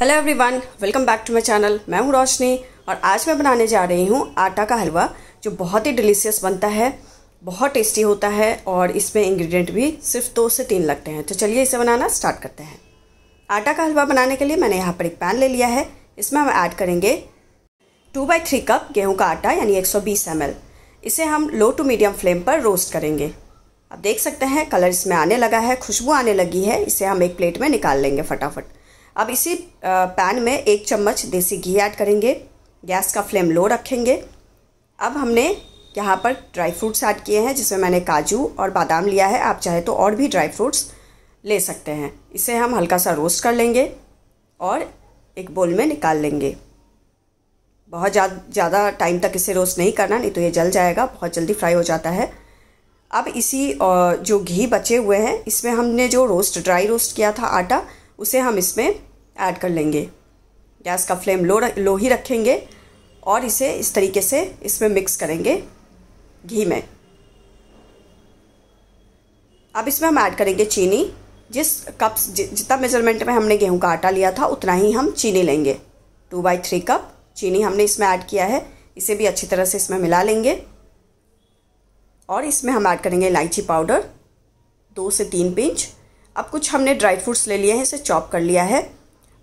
hello everyone welcome back to my channel मैं हूँ रोशनी और आज मैं बनाने जा रही हूँ आटा का हलवा जो बहुत ही डिलीशियस बनता है बहुत टेस्टी होता है और इसमें इंग्रेडिएंट भी सिर्फ दो से तीन लगते हैं तो चलिए इसे बनाना स्टार्ट करते हैं आटा का हलवा बनाने के लिए मैंने यहाँ पर एक पैन ले लिया है इसमें हम ऐड करेंगे टू बाई थ्री कप गेहूँ का आटा यानी एक सौ इसे हम लो टू मीडियम फ्लेम पर रोस्ट करेंगे आप देख सकते हैं कलर इसमें आने लगा है खुशबू आने लगी है इसे हम एक प्लेट में निकाल लेंगे फटाफट अब इसी पैन में एक चम्मच देसी घी ऐड करेंगे गैस का फ्लेम लो रखेंगे अब हमने यहाँ पर ड्राई फ्रूट्स ऐड किए हैं जिसमें मैंने काजू और बादाम लिया है आप चाहे तो और भी ड्राई फ्रूट्स ले सकते हैं इसे हम हल्का सा रोस्ट कर लेंगे और एक बोल में निकाल लेंगे बहुत ज़्यादा टाइम तक इसे रोस्ट नहीं करना नहीं तो ये जल जाएगा बहुत जल्दी फ्राई हो जाता है अब इसी जो घी बचे हुए हैं इसमें हमने जो रोस्ट ड्राई रोस्ट किया था आटा उसे हम इसमें ऐड कर लेंगे गैस का फ्लेम लो लो ही रखेंगे और इसे इस तरीके से इसमें मिक्स करेंगे घी में अब इसमें हम ऐड करेंगे चीनी जिस कप जितना मेजरमेंट में हमने गेहूं का आटा लिया था उतना ही हम चीनी लेंगे टू बाई थ्री कप चीनी हमने इसमें ऐड किया है इसे भी अच्छी तरह से इसमें मिला लेंगे और इसमें हम ऐड करेंगे इलायची पाउडर दो से तीन पिंच अब कुछ हमने ड्राई फ्रूट्स ले लिए हैं इसे चॉप कर लिया है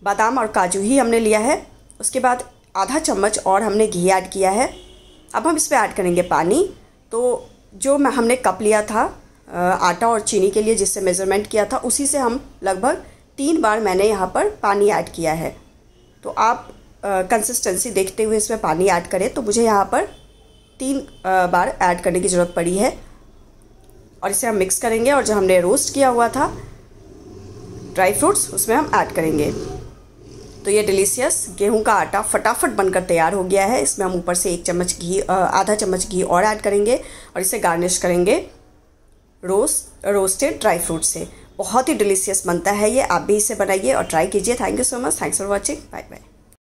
बादाम और काजू ही हमने लिया है उसके बाद आधा चम्मच और हमने घी ऐड किया है अब हम इस पर ऐड करेंगे पानी तो जो मैं हमने कप लिया था आटा और चीनी के लिए जिससे मेज़रमेंट किया था उसी से हम लगभग तीन बार मैंने यहाँ पर पानी ऐड किया है तो आप कंसिस्टेंसी देखते हुए इसमें पानी ऐड करें तो मुझे यहाँ पर तीन आ, बार ऐड करने की ज़रूरत पड़ी है और इसे हम मिक्स करेंगे और जो हमने रोस्ट किया हुआ था ड्राई फ्रूट्स उसमें हम ऐड करेंगे तो ये डिलीशियस गेहूं का आटा फटाफट बनकर तैयार हो गया है इसमें हम ऊपर से एक चम्मच घी आधा चम्मच घी और ऐड करेंगे और इसे गार्निश करेंगे रोस रोस्टेड ड्राई फ्रूट से बहुत ही डिलीशियस बनता है ये आप भी इसे बनाइए और ट्राई कीजिए thank you so much thanks for watching bye bye